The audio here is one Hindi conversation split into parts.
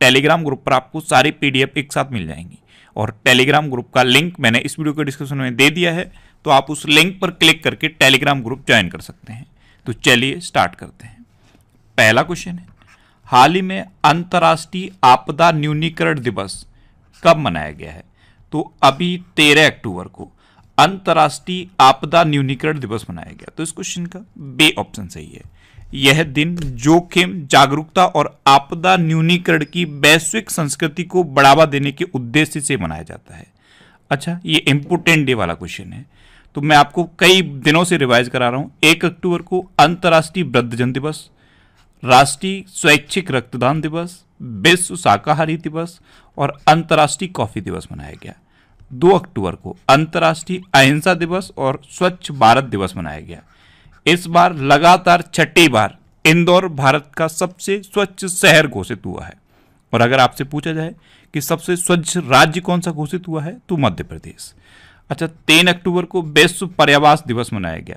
टेलीग्राम ग्रुप पर आपको सारी पीडीएफ एक साथ मिल जाएंगी और टेलीग्राम ग्रुप का लिंक मैंने इस वीडियो के डिस्क्रिप्शन में दे दिया है तो आप उस लिंक पर क्लिक करके टेलीग्राम ग्रुप ज्वाइन कर सकते हैं तो चलिए स्टार्ट करते हैं पहला क्वेश्चन है हाल ही में अंतर्राष्ट्रीय आपदा न्यूनीकरण दिवस कब मनाया गया है तो अभी तेरह अक्टूबर को अंतर्राष्ट्रीय आपदा न्यूनीकरण दिवस मनाया गया तो इस क्वेश्चन का बे ऑप्शन सही है यह दिन जोखिम जागरूकता और आपदा न्यूनीकरण की वैश्विक संस्कृति को बढ़ावा देने के उद्देश्य से मनाया जाता है अच्छा ये इम्पोर्टेंट डे वाला क्वेश्चन है तो मैं आपको कई दिनों से रिवाइज करा रहा हूँ एक अक्टूबर को अंतर्राष्ट्रीय वृद्धजन दिवस राष्ट्रीय स्वैच्छिक रक्तदान दिवस विश्व शाकाहारी दिवस और अंतर्राष्ट्रीय कॉफ़ी दिवस मनाया गया दो अक्टूबर को अंतर्राष्ट्रीय अहिंसा दिवस और स्वच्छ भारत दिवस मनाया गया इस बार लगातार छठी बार इंदौर भारत का सबसे स्वच्छ शहर घोषित हुआ है और अगर आपसे पूछा जाए कि सबसे स्वच्छ राज्य कौन सा घोषित हुआ है तो मध्य प्रदेश अच्छा तीन अक्टूबर को विश्व पर्यावास दिवस मनाया गया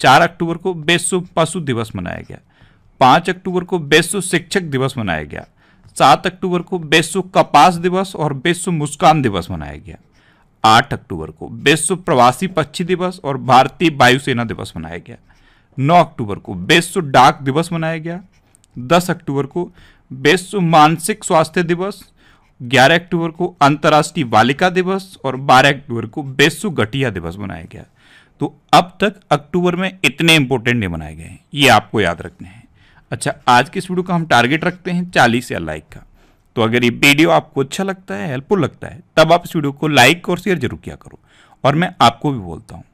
चार अक्टूबर को विश्व पशु दिवस मनाया गया पाँच अक्टूबर को विश्व शिक्षक दिवस मनाया गया सात अक्टूबर को विश्व कपास दिवस और विश्व मुस्कान दिवस मनाया गया आठ अक्टूबर को विश्व प्रवासी पक्षी दिवस और भारतीय वायुसेना दिवस मनाया गया 9 अक्टूबर को विश्व डाक दिवस मनाया गया 10 अक्टूबर को विश्व मानसिक स्वास्थ्य दिवस 11 अक्टूबर को अंतर्राष्ट्रीय बालिका दिवस और 12 अक्टूबर को विश्व गठिया दिवस मनाया गया तो अब तक अक्टूबर में इतने इंपॉर्टेंट डे मनाए गए हैं ये आपको याद रखने हैं अच्छा आज के इस वीडियो का हम टारगेट रखते हैं चालीस या लाइक का तो अगर ये वीडियो आपको अच्छा लगता है हेल्पफुल लगता है तब आप इस वीडियो को लाइक और शेयर जरूर किया करो और मैं आपको भी बोलता हूँ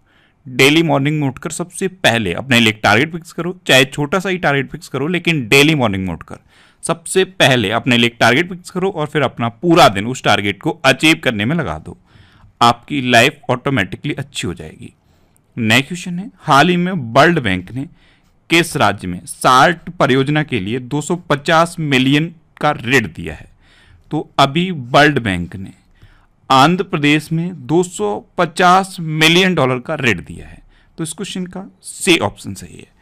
डेली मॉर्निंग में उठकर सबसे पहले अपने लिए टारगेट फिक्स करो चाहे छोटा सा ही टारगेट फिक्स करो लेकिन डेली मॉर्निंग में उठकर सबसे पहले अपने लिए टारगेट फिक्स करो और फिर अपना पूरा दिन उस टारगेट को अचीव करने में लगा दो आपकी लाइफ ऑटोमेटिकली अच्छी हो जाएगी नेक्स्ट क्वेश्चन है हाल ही में वर्ल्ड बैंक ने किस राज्य में साल्ट परियोजना के लिए 250 मिलियन का ऋण दिया है तो अभी वर्ल्ड बैंक ने आंध्र प्रदेश में 250 मिलियन डॉलर का रेट दिया है तो इस क्वेश्चन का से ऑप्शन सही है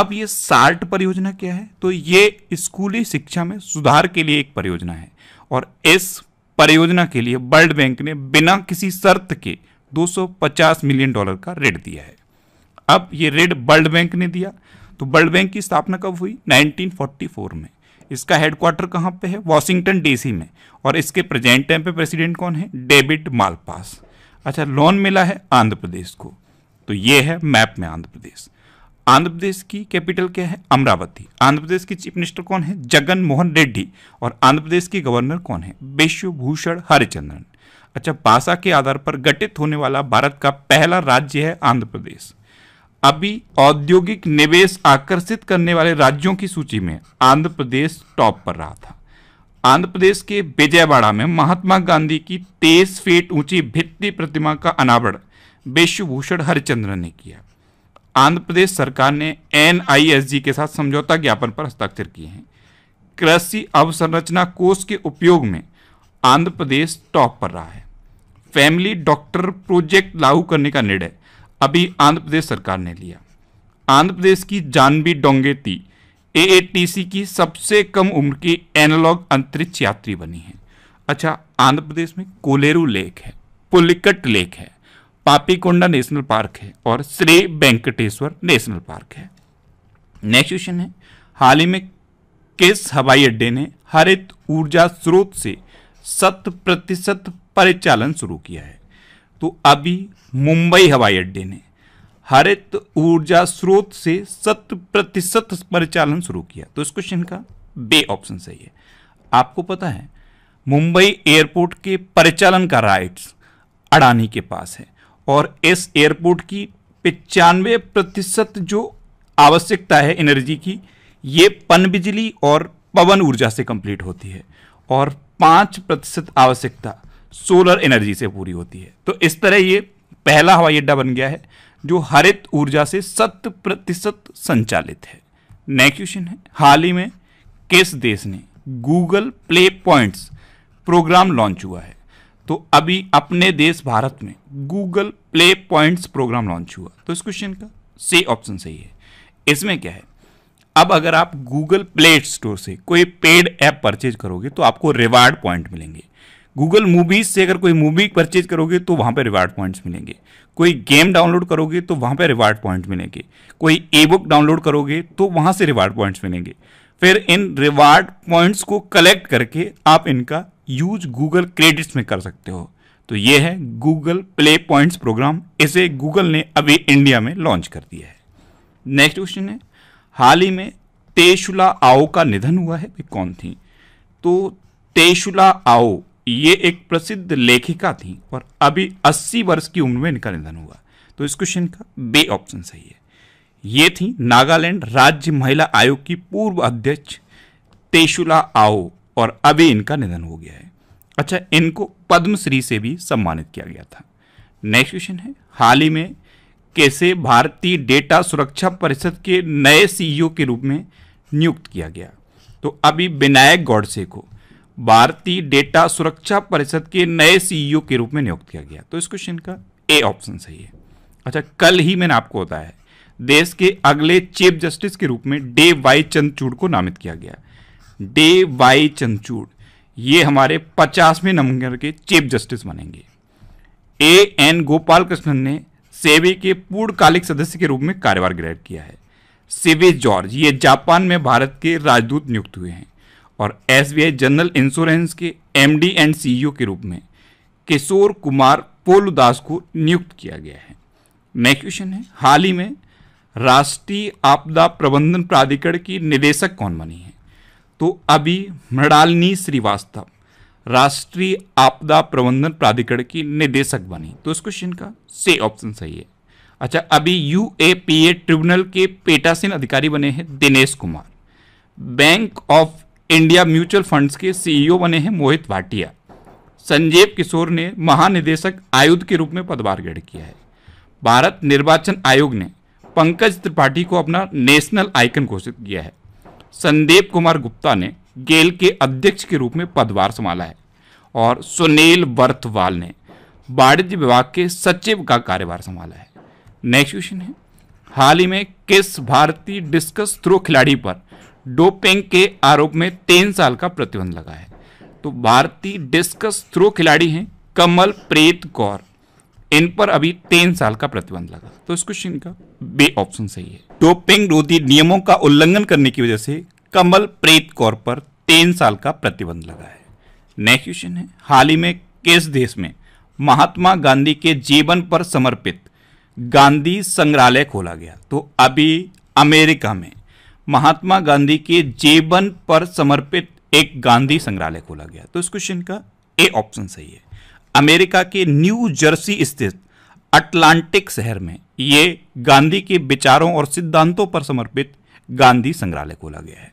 अब ये सार्ट परियोजना क्या है तो ये स्कूली शिक्षा में सुधार के लिए एक परियोजना है और इस परियोजना के लिए वर्ल्ड बैंक ने बिना किसी शर्त के 250 मिलियन डॉलर का रेट दिया है अब ये रेट वर्ल्ड बैंक ने दिया तो वर्ल्ड बैंक की स्थापना कब हुई 1944 में इसका हेडक्वार्टर कहाँ पे है वॉशिंगटन डीसी में और इसके प्रेजेंट टाइम पे प्रेसिडेंट कौन है डेविड मालपास अच्छा लोन मिला है आंध्र प्रदेश को तो ये है मैप में आंध्र प्रदेश आंध्र प्रदेश की कैपिटल क्या है अमरावती आंध्र प्रदेश की चीफ मिनिस्टर कौन है जगन मोहन रेड्डी और आंध्र प्रदेश की गवर्नर कौन है विश्वभूषण हरिचंद्रन अच्छा भाषा के आधार पर गठित होने वाला भारत का पहला राज्य है आंध्र प्रदेश अभी औद्योगिक निवेश आकर्षित करने वाले राज्यों की सूची में आंध्र प्रदेश टॉप पर रहा था आंध्र प्रदेश के विजयवाड़ा में महात्मा गांधी की तेईस फीट ऊंची भित्ति प्रतिमा का अनावरण विश्वभूषण हरिचंद्रन ने किया आंध्र प्रदेश सरकार ने एन के साथ समझौता ज्ञापन पर हस्ताक्षर किए हैं कृषि अवसंरचना कोष के उपयोग में आंध्र प्रदेश टॉप पर रहा है फैमिली डॉक्टर प्रोजेक्ट लागू करने का निर्णय अभी आंध्र प्रदेश सरकार ने लिया आंध्र प्रदेश की जानबी डोंगेती ए की सबसे कम उम्र की एनालॉग अंतरिक्ष यात्री बनी है अच्छा आंध्र प्रदेश में कोलेरू लेक है पुलिकट लेक है पापीकोंडा नेशनल पार्क है और श्री वेंकटेश्वर नेशनल पार्क है नेक्स्ट क्वेश्चन है हाल ही में किस हवाई अड्डे ने हरित ऊर्जा स्रोत से शत प्रतिशत परिचालन शुरू किया है तो अभी मुंबई हवाई अड्डे ने हरित ऊर्जा स्रोत से शत प्रतिशत परिचालन शुरू किया तो इस क्वेश्चन का बे ऑप्शन सही है आपको पता है मुंबई एयरपोर्ट के परिचालन का राइट्स अडानी के पास है और इस एयरपोर्ट की पचानवे प्रतिशत जो आवश्यकता है एनर्जी की ये पन बिजली और पवन ऊर्जा से कंप्लीट होती है और पाँच प्रतिशत आवश्यकता सोलर एनर्जी से पूरी होती है तो इस तरह ये पहला हवाई अड्डा बन गया है जो हरित ऊर्जा से शत प्रतिशत संचालित है नेक्स्ट क्वेश्चन है हाल ही में किस देश ने Google Play points program launch हुआ है तो अभी अपने देश भारत में Google Play points program launch हुआ तो इस क्वेश्चन का सी ऑप्शन सही है इसमें क्या है अब अगर आप गूगल प्ले स्टोर से कोई पेड ऐप परचेज करोगे तो आपको रिवार्ड पॉइंट मिलेंगे गूगल मूवीज से अगर कोई मूवी परचेज करोगे तो वहां पर रिवार्ड पॉइंट्स मिलेंगे कोई गेम डाउनलोड करोगे तो वहां पर रिवार्ड पॉइंट्स मिलेंगे कोई ई बुक डाउनलोड करोगे तो वहां से रिवार्ड पॉइंट्स मिलेंगे फिर इन रिवार्ड पॉइंट्स को कलेक्ट करके आप इनका यूज गूगल क्रेडिट्स में कर सकते हो तो ये है गूगल प्ले पॉइंट्स प्रोग्राम इसे गूगल ने अभी इंडिया में लॉन्च कर दिया है नेक्स्ट क्वेश्चन है हाल ही में तेशुला आओ का निधन हुआ है कौन थी तो तेशुला आओ ये एक प्रसिद्ध लेखिका थी और अभी 80 वर्ष की उम्र में इनका निधन हुआ तो इस क्वेश्चन का बे ऑप्शन सही है ये थी नागालैंड राज्य महिला आयोग की पूर्व अध्यक्ष तेशुला आओ और अभी इनका निधन हो गया है अच्छा इनको पद्मश्री से भी सम्मानित किया गया था नेक्स्ट क्वेश्चन है हाल ही में कैसे भारतीय डेटा सुरक्षा परिषद के नए सीईओ e के रूप में नियुक्त किया गया तो अभी विनायक गौडसे को भारतीय डेटा सुरक्षा परिषद के नए सीईओ के रूप में नियुक्त किया गया तो इस क्वेश्चन का ए ऑप्शन सही है अच्छा कल ही मैंने आपको बताया देश के अगले चीफ जस्टिस के रूप में डे वाई चंदचूड़ को नामित किया गया डे वाई चंदचूड़ ये हमारे पचासवें नंबर के चीफ जस्टिस बनेंगे ए एन गोपाल कृष्णन ने सेवी के पूर्णकालिक सदस्य के रूप में कार्यभार ग्रहण किया है सेवे जॉर्ज ये जापान में भारत के राजदूत नियुक्त हुए हैं और एस जनरल इंश्योरेंस के एम एंड सी के रूप में किशोर कुमार पोलदास को नियुक्त किया गया है नेक्स्ट क्वेश्चन है हाल ही में राष्ट्रीय आपदा प्रबंधन प्राधिकरण की निदेशक कौन बनी है तो अभी मृणालिनी श्रीवास्तव राष्ट्रीय आपदा प्रबंधन प्राधिकरण की निदेशक बनी तो इस क्वेश्चन का से ऑप्शन सही है अच्छा अभी U A P A tribunal के पेटासीन अधिकारी बने हैं Dinesh Kumar Bank of India mutual funds के सीईओ बने हैं मोहित भाटिया संजीव किशोर ने महानिदेशक आयुध के रूप में पदभार ग्रहण किया है भारत निर्वाचन आयोग ने पंकज त्रिपाठी को अपना नेशनल आइकन घोषित किया है संदीप कुमार गुप्ता ने गेल के अध्यक्ष के रूप में पदभार संभाला है और सुनील बर्थवाल ने वाणिज्य विभाग के सचिव का कार्यभार संभाला है नेक्स्ट क्वेश्चन है हाल ही में किस भारतीय डिस्कस थ्रो खिलाड़ी पर डोपिंग के आरोप में तीन साल का प्रतिबंध लगा है तो भारतीय डिस्कस थ्रो खिलाड़ी हैं कमल प्रीत कौर इन पर अभी तीन साल का प्रतिबंध लगा तो इस क्वेश्चन का बे ऑप्शन सही है डोपिंग रोधी नियमों का उल्लंघन करने की वजह से कमल प्रीत कौर पर तीन साल का प्रतिबंध लगा है नेक्स्ट क्वेश्चन है हाल ही में किस देश में महात्मा गांधी के जीवन पर समर्पित गांधी संग्रहालय खोला गया तो अभी अमेरिका में महात्मा गांधी के जेबन पर समर्पित एक गांधी संग्रहालय खोला गया तो इस क्वेश्चन का ए ऑप्शन सही है अमेरिका के न्यू जर्सी स्थित अटलांटिक शहर में ये गांधी के विचारों और सिद्धांतों पर समर्पित गांधी संग्रहालय खोला गया है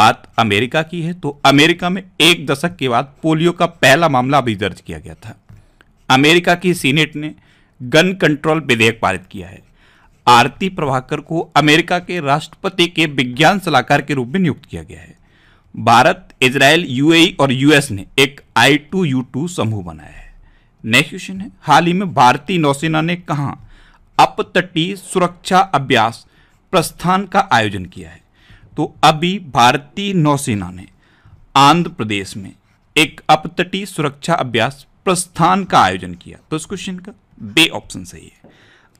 बात अमेरिका की है तो अमेरिका में एक दशक के बाद पोलियो का पहला मामला अभी दर्ज किया गया था अमेरिका की सीनेट ने गन कंट्रोल विधेयक पारित किया है आरती प्रभाकर को अमेरिका के राष्ट्रपति के विज्ञान सलाहकार के रूप में नियुक्त किया गया है भारत इसराइल यूएई और यूएस ने एक आई टू यू टू समूह बनाया है नेक्स्ट क्वेश्चन है हाल ही में भारतीय नौसेना ने कहा अपतटीय सुरक्षा अभ्यास प्रस्थान का आयोजन किया है तो अभी भारतीय नौसेना ने आंध्र प्रदेश में एक अपतटीय सुरक्षा अभ्यास प्रस्थान का आयोजन किया तो इस क्वेश्चन का बे ऑप्शन सही है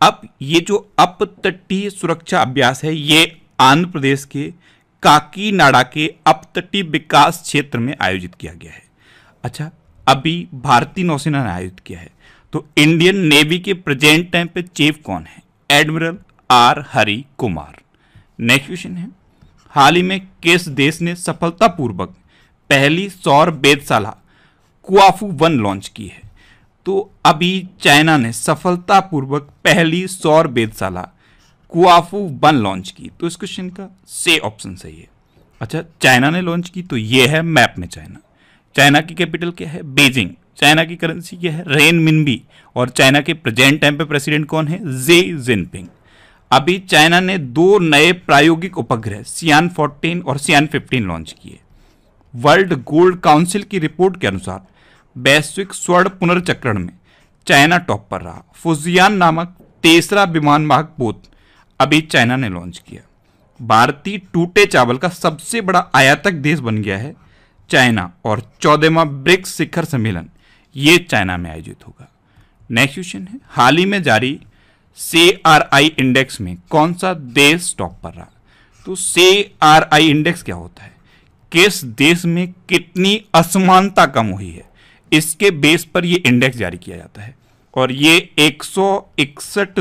अब ये जो अपतटीय सुरक्षा अभ्यास है ये आंध्र प्रदेश के काकीनाडा के अपतटीय विकास क्षेत्र में आयोजित किया गया है अच्छा अभी भारतीय नौसेना ने आयोजित किया है तो इंडियन नेवी के प्रेजेंट टाइम पे चीफ कौन है Admiral R Hari Kumar next question है हाल ही में किस देश ने सफलतापूर्वक पहली सौर वेदशाला कुआफू वन लॉन्च की है तो अभी चाइना ने सफलतापूर्वक पहली सौर वेदशाला कुआफू वन लॉन्च की तो इस क्वेश्चन का से ऑप्शन सही है अच्छा चाइना ने लॉन्च की तो ये है मैप में चाइना चाइना की कैपिटल क्या है बीजिंग चाइना की करेंसी क्या है रेन मिनबी और चाइना के प्रेजेंट टाइम पे प्रेसिडेंट कौन है जे जिनपिंग अभी चाइना ने दो नए प्रायोगिक उपग्रह सियान 14 और सियान 15 लॉन्च किए वर्ल्ड गोल्ड काउंसिल की रिपोर्ट के अनुसार वैश्विक स्वर्ण पुनर्चक्रण में चाइना टॉप पर रहा फुजियान नामक तीसरा विमान वाहक पोत अभी चाइना ने लॉन्च किया भारतीय टूटे चावल का सबसे बड़ा आयातक देश बन गया है चाइना और चौदहवा ब्रिक्स शिखर सम्मेलन ये चाइना में आयोजित होगा नेक्स्ट क्वेश्चन है हाल ही में जारी सी आर आई इंडेक्स में कौन सा देश टॉप पर रहा तो सी आर आई इंडेक्स क्या होता है किस देश में कितनी असमानता कम हुई है इसके बेस पर ये इंडेक्स जारी किया जाता है और ये एक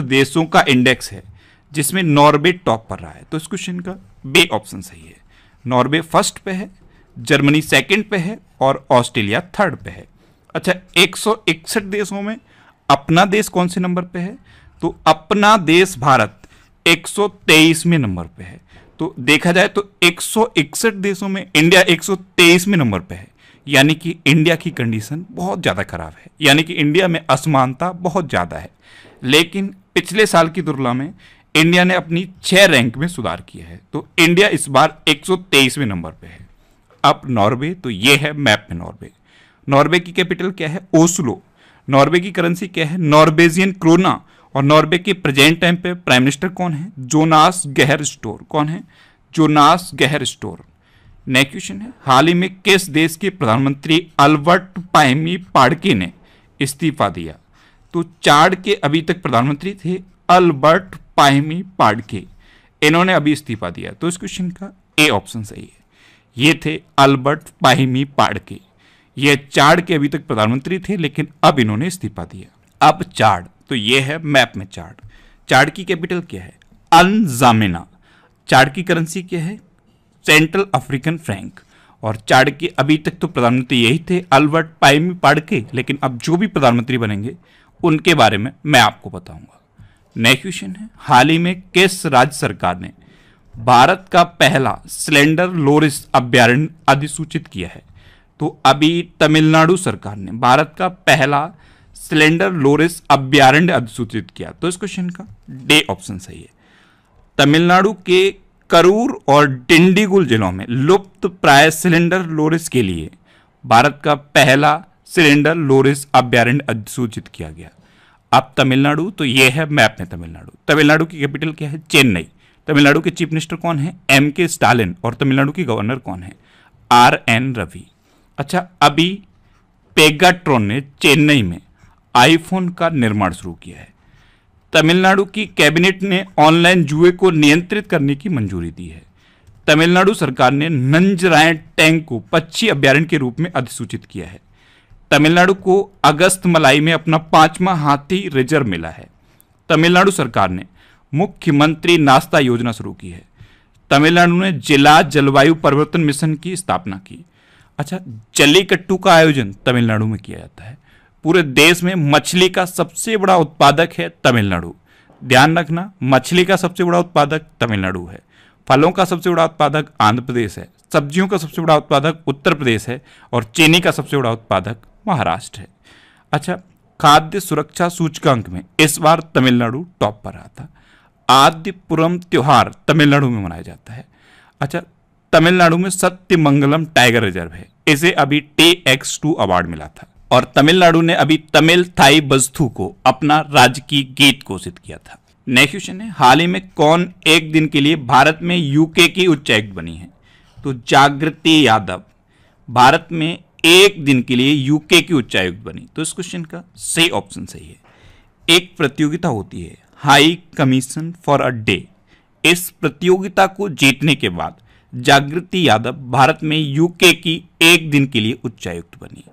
देशों का इंडेक्स है जिसमें नॉर्वे टॉप पर रहा है तो इस क्वेश्चन का बे ऑप्शन सही है नॉर्वे फर्स्ट पे है जर्मनी सेकंड पे है और ऑस्ट्रेलिया थर्ड पे है अच्छा एक देशों में अपना देश कौन से नंबर पे है तो अपना देश भारत 123वें नंबर पे है तो देखा जाए तो एक देशों में इंडिया 123वें नंबर पे है यानी कि इंडिया की कंडीशन बहुत ज़्यादा खराब है यानी कि इंडिया में असमानता बहुत ज़्यादा है लेकिन पिछले साल की तुलना में इंडिया ने अपनी छः रैंक में सुधार किया है तो इंडिया इस बार 123वें नंबर पे है अब नॉर्वे तो ये है मैप में नॉर्वे नॉर्वे की कैपिटल क्या है ओस्लो नॉर्वे की करेंसी क्या है नॉर्वेजियन क्रोना और नॉर्वे के प्रेजेंट टाइम पे प्राइम मिनिस्टर कौन है जोनास गहर स्टोर कौन है जोनास गहर स्टोर नेक्स्ट क्वेश्चन है हाल ही में किस देश के प्रधानमंत्री अल्बर्ट पाइमी पाड़के ने इस्तीफा दिया तो चाड के अभी तक प्रधानमंत्री थे अल्बर्ट पाइमी पाड़के इन्होंने अभी इस्तीफा दिया तो इस क्वेश्चन का ए ऑप्शन सही है ये थे अल्बर्ट पाहिमी पाड़के ये चाड के अभी तक प्रधानमंत्री थे लेकिन अब इन्होंने इस्तीफा दिया अब चाड तो ये है मैप में चाड चार्ड की कैपिटल क्या है अनजामिना चाड की करेंसी क्या है सेंट्रल अफ्रीकन फ्रैंक और के अभी तक तो प्रधानमंत्री यही थे अल्बर्ट पाइमी के लेकिन अब जो भी प्रधानमंत्री बनेंगे उनके बारे में मैं आपको बताऊंगा नेक्स्ट क्वेश्चन है हाल ही में किस राज्य सरकार ने भारत का पहला सिलेंडर लोरिस अभ्यारण्य अधिसूचित किया है तो अभी तमिलनाडु सरकार ने भारत का पहला सिलेंडर लोरिस अभ्यारण्य अधिसूचित किया तो इस क्वेश्चन का डे ऑप्शन सही है तमिलनाडु के करूर और डिंडीगुल जिलों में लुप्त प्राय सिलेंडर लोरिस के लिए भारत का पहला सिलेंडर लोरिस अभ्यारण्य अधिसूचित किया गया अब तमिलनाडु तो यह है मैप में तमिलनाडु तमिलनाडु की कैपिटल क्या है चेन्नई तमिलनाडु के चीफ मिनिस्टर कौन है एम के स्टालिन और तमिलनाडु की गवर्नर कौन है आर एन रवि अच्छा अभी पेगाट्रॉन ने चेन्नई में आईफोन का निर्माण शुरू किया है तमिलनाडु की कैबिनेट ने ऑनलाइन जुए को नियंत्रित करने की मंजूरी दी है तमिलनाडु सरकार ने नंजराय टैंक को पक्षी अभ्यारण्य के रूप में अधिसूचित किया है तमिलनाडु को अगस्त मलाई में अपना पांचवा हाथी रिजर्व मिला है तमिलनाडु सरकार ने मुख्यमंत्री नाश्ता योजना शुरू की है तमिलनाडु ने जिला जलवायु परिवर्तन मिशन की स्थापना की अच्छा जल्लीकट्टू का आयोजन तमिलनाडु में किया जाता है पूरे देश में मछली का सबसे बड़ा उत्पादक है तमिलनाडु ध्यान रखना मछली का सबसे बड़ा उत्पादक तमिलनाडु है फलों का सबसे बड़ा उत्पादक आंध्र प्रदेश है सब्जियों का सबसे बड़ा उत्पादक उत्तर प्रदेश है और चीनी का सबसे बड़ा उत्पादक महाराष्ट्र है अच्छा खाद्य सुरक्षा सूचकांक में इस बार तमिलनाडु टॉप पर रहा था आद्यपुरम त्यौहार तमिलनाडु में मनाया जाता है अच्छा तमिलनाडु में सत्यमंगलम टाइगर रिजर्व है इसे अभी टे एक्स टू अवार्ड मिला था और तमिलनाडु ने अभी तमिल थाई बस्थु को अपना राज्य की गीत घोषित किया था नेक्स्ट क्वेश्चन है हाल ही में कौन एक दिन के लिए भारत में यूके की उच्चायुक्त बनी है तो जागृति यादव भारत में एक दिन के लिए यूके की उच्चायुक्त बनी तो इस क्वेश्चन का सही ऑप्शन सही है एक प्रतियोगिता होती है high commission for a day इस प्रतियोगिता को जीतने के बाद जागृति यादव भारत में यूके की एक दिन के लिए उच्चायुक्त बनी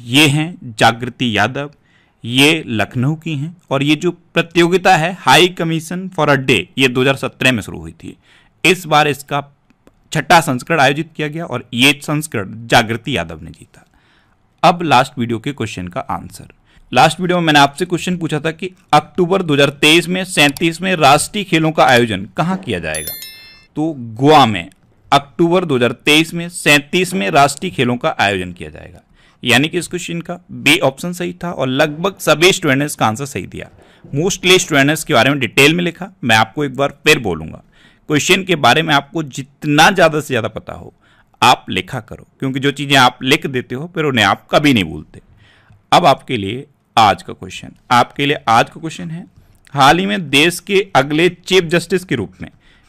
ये हैं जागृति यादव ये लखनऊ की हैं और ये जो प्रतियोगिता है high commission for a day ये 2017 में शुरू हुई थी इस बार इसका छठा संस्करण आयोजित किया गया और ये संस्करण जागृति यादव ने जीता अब लास्ट वीडियो के क्वेश्चन का आंसर लास्ट वीडियो में मैंने आपसे क्वेश्चन पूछा था कि अक्टूबर 2023 में सैंतीस में राष्ट्रीय खेलों का आयोजन कहाँ किया जाएगा तो गोवा में अक्टूबर 2023 में सैंतीस में राष्ट्रीय खेलों का आयोजन किया जाएगा यानी कि इस क्वेश्चन का बी ऑप्शन सही था और लगभग सभी स्टूडेंट्स का आंसर सही दिया मोस्टली स्टूडेंट्स के बारे में डिटेल में लिखा मैं आपको एक बार फिर बोलूंगा क्वेश्चन के बारे में आपको जितना ज़्यादा से ज़्यादा पता हो आप लिखा करो क्योंकि जो चीज़ें आप लिख देते हो फिर उन्हें आप कभी नहीं भूलते अब आपके लिए आज का क्वेश्चन आपके लिए आज का क्वेश्चन है हाल ही में देश के अगले चीफ जस्टिस के रूप में